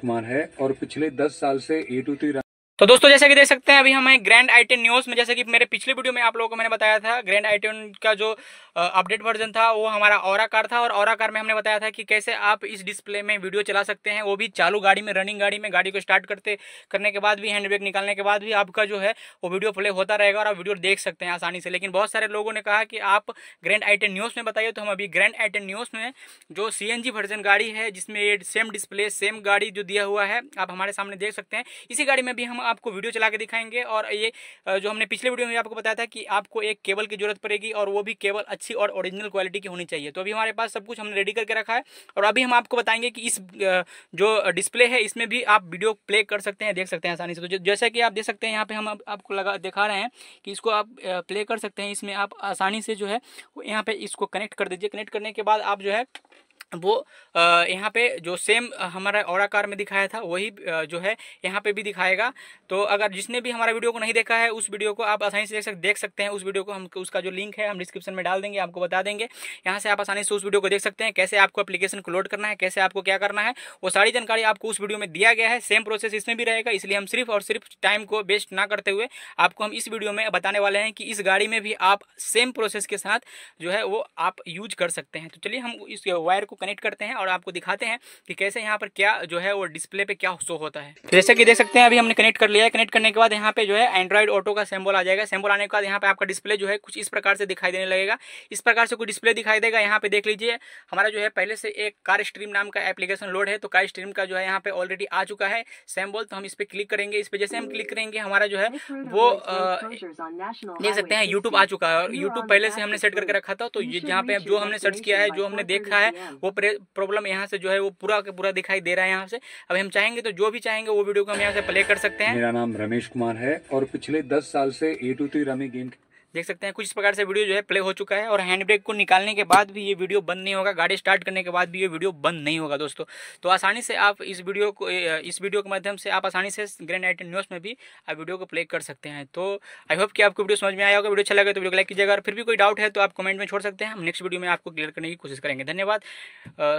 कुमार है और पिछले दस साल से ए टू थ्री तो दोस्तों जैसे कि देख सकते हैं अभी हमें ग्रैंड आई टेन न्यूज़ में जैसे कि मेरे पिछले वीडियो में आप लोगों को मैंने बताया था ग्रैंड आई टेन का जो अपडेट वर्जन था वो हमारा और कार था और और कार में हमने बताया था कि कैसे आप इस डिस्प्ले में वीडियो चला सकते हैं वो भी चालू गाड़ी में रनिंग गाड़ी में गाड़ी को स्टार्ट करते करने के बाद भी हैंड ब्रेक निकालने के बाद भी आपका जो है वो वीडियो प्ले होता रहेगा और आप वीडियो देख सकते हैं आसानी से लेकिन बहुत सारे लोगों ने कहा कि आप ग्रैंड आई टेन न्यूज़ में बताइए तो हम अभी ग्रैंड आई टेन न्यूज़ में जो सी एन जी वर्जन गाड़ी है जिसमें ये सेम डिस्प्ले सेम गाड़ी जो दिया हुआ है आप हमारे सामने देख सकते हैं इसी गाड़ी में भी हम आपको वीडियो चला के दिखाएंगे और ये जो हमने पिछले वीडियो में आपको बताया था कि आपको एक केबल की जरूरत पड़ेगी और वो भी केबल अच्छी और ओरिजिनल क्वालिटी की होनी चाहिए तो अभी हमारे पास सब कुछ हमने रेडी करके रखा है और अभी हम आपको बताएंगे कि इस जो डिस्प्ले है इसमें भी आप वीडियो प्ले कर सकते हैं देख सकते हैं आसानी से तो जैसा कि आप देख सकते हैं यहाँ पर हम आपको लगा दिखा रहे हैं कि इसको आप प्ले कर सकते हैं इसमें आप आसानी से जो है यहाँ पर इसको कनेक्ट कर दीजिए कनेक्ट करने के बाद आप जो है वो यहाँ पे जो सेम हमारा और आकार में दिखाया था वही जो है यहाँ पे भी दिखाएगा तो अगर जिसने भी हमारा वीडियो को नहीं देखा है उस वीडियो को आप आसानी से देख सकते हैं उस वीडियो को हम उसका जो लिंक है हम डिस्क्रिप्शन में डाल देंगे आपको बता देंगे यहाँ से आप आसानी से उस वीडियो को देख सकते हैं कैसे आपको अपलीकेशन को लोड करना है कैसे आपको क्या करना है वो सारी जानकारी आपको उस वीडियो में दिया गया है सेम प्रोसेस इसमें भी रहेगा इसलिए हम सिर्फ और सिर्फ टाइम को वेस्ट ना करते हुए आपको हम इस वीडियो में बताने वाले हैं कि इस गाड़ी में भी आप सेम प्रोसेस के साथ जो है वो आप यूज कर सकते हैं तो चलिए हम इस वायर को कनेक्ट करते हैं और आपको दिखाते हैं कि कैसे यहाँ पर क्या जो है वो डिस्प्ले पे क्या शो होता है तो जैसे कि देख सकते हैं अभी हमने कनेक्ट कर लिया है कनेक्ट करने के बाद यहाँ पे जो है एंड्रॉइड ऑटो का सेम्बल आ जाएगा सेम्बल आने के बाद यहाँ पे आपका डिस्प्ले जो है कुछ इस प्रकार से दिखाई देने लगेगा इस प्रकार से कोई डिस्प्ले दिखाई देगा यहाँ पे देख लीजिए हमारा जो है पहले से एक कार स्ट्रीम नाम का एप्लीकेशन लोड है तो कार स्ट्रीम का जो है यहाँ पे ऑलरेडी आ चुका है सेम्बल तो हम इस पर क्लिक करेंगे इस पर जैसे हम क्लिक करेंगे हमारा जो है वो देख सकते हैं यूट्यूब आ चुका है यूट्यूब पहले से हमने सेट करके रखा था तो जहाँ पे जो हमने सर्च किया है जो हमने देखा है वो प्रॉब्लम यहाँ से जो है वो पूरा के पूरा दिखाई दे रहा है यहाँ से अब हम चाहेंगे तो जो भी चाहेंगे वो वीडियो को हम यहाँ से प्ले कर सकते हैं मेरा नाम रमेश कुमार है और पिछले दस साल से A two three rummy game देख सकते हैं कुछ इस प्रकार से वीडियो जो है प्ले हो चुका है और हैंड ब्रेक को निकालने के बाद भी ये वीडियो बंद नहीं होगा गाड़ी स्टार्ट करने के बाद भी ये वीडियो बंद नहीं होगा दोस्तों तो आसानी से आप इस वीडियो को इस वीडियो के माध्यम से आप आसानी से ग्रैंड आइटन न्यूज़ में भी आप वीडियो को प्ले कर सकते हैं तो आई होप कि आपको वीडियो समझ में आया होगा वीडियो अच्छा लगा तो वीडियो लाइक कीजिएगा और फिर भी कोई डाउट है तो आप कमेंट में छोड़ सकते हैं हम नेक्स्ट वीडियो में आपको क्लियर करने की कोशिश करेंगे धन्यवाद